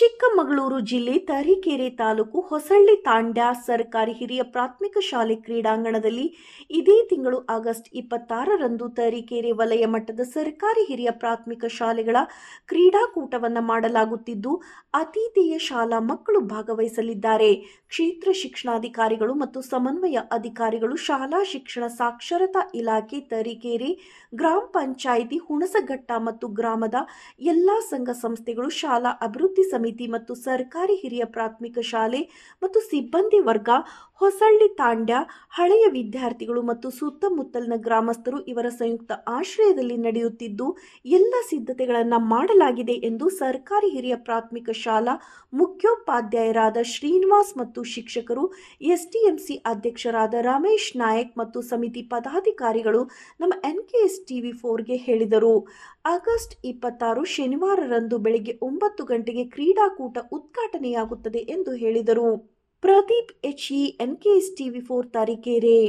ಚಿಕ್ಕಮಗಳೂರು ಜಿಲ್ಲೆ ತರೀಕೆರೆ ತಾಲೂಕು ಹೊಸಳ್ಳಿ ತಾಂಡ್ಯ ಸರ್ಕಾರಿ ಹಿರಿಯ ಪ್ರಾಥಮಿಕ ಶಾಲೆ ಕ್ರೀಡಾಂಗಣದಲ್ಲಿ ಇದೇ ತಿಂಗಳು ಆಗಸ್ಟ್ ಇಪ್ಪತ್ತಾರರಂದು ತರೀಕೆರೆ ವಲಯ ಮಟ್ಟದ ಸರ್ಕಾರಿ ಹಿರಿಯ ಪ್ರಾಥಮಿಕ ಶಾಲೆಗಳ ಕ್ರೀಡಾಕೂಟವನ್ನು ಮಾಡಲಾಗುತ್ತಿದ್ದು ಅತಿಥಿಯ ಶಾಲಾ ಮಕ್ಕಳು ಭಾಗವಹಿಸಲಿದ್ದಾರೆ ಕ್ಷೇತ್ರ ಶಿಕ್ಷಣಾಧಿಕಾರಿಗಳು ಮತ್ತು ಸಮನ್ವಯ ಅಧಿಕಾರಿಗಳು ಶಾಲಾ ಶಿಕ್ಷಣ ಸಾಕ್ಷರತಾ ಇಲಾಖೆ ತರೀಕೆರೆ ಗ್ರಾಮ ಪಂಚಾಯಿತಿ ಹುಣಸಘಟ್ಟ ಮತ್ತು ಗ್ರಾಮದ ಎಲ್ಲಾ ಸಂಘ ಸಂಸ್ಥೆಗಳು ಶಾಲಾ ಅಭಿವೃದ್ಧಿ समिति सरकारी हिरीय प्राथमिक शाले सिब्बंदी वर्ग ಹೊಸಳ್ಳಿ ತಾಂಡ್ಯ ಹಳೆಯ ವಿದ್ಯಾರ್ಥಿಗಳು ಮತ್ತು ಸುತ್ತಮುತ್ತಲಿನ ಗ್ರಾಮಸ್ಥರು ಇವರ ಸಂಯುಕ್ತ ಆಶ್ರಯದಲ್ಲಿ ನಡೆಯುತ್ತಿದ್ದು ಎಲ್ಲ ಸಿದ್ಧತೆಗಳನ್ನು ಮಾಡಲಾಗಿದೆ ಎಂದು ಸರ್ಕಾರಿ ಹಿರಿಯ ಪ್ರಾಥಮಿಕ ಶಾಲಾ ಮುಖ್ಯೋಪಾಧ್ಯಾಯರಾದ ಶ್ರೀನಿವಾಸ್ ಮತ್ತು ಶಿಕ್ಷಕರು ಸಿ ಅಧ್ಯಕ್ಷರಾದ ರಮೇಶ್ ನಾಯಕ್ ಮತ್ತು ಸಮಿತಿ ಪದಾಧಿಕಾರಿಗಳು ನಮ್ಮ ಎನ್ ಕೆ ಎಸ್ ಟಿವಿ ಫೋರ್ಗೆ ಹೇಳಿದರು ಆಗಸ್ಟ್ ಇಪ್ಪತ್ತಾರು ಶನಿವಾರರಂದು ಬೆಳಗ್ಗೆ ಒಂಬತ್ತು ಗಂಟೆಗೆ ಕ್ರೀಡಾಕೂಟ ಉದ್ಘಾಟನೆಯಾಗುತ್ತದೆ ಎಂದು ಹೇಳಿದರು प्रदीप एच एनके फोर तारीख रे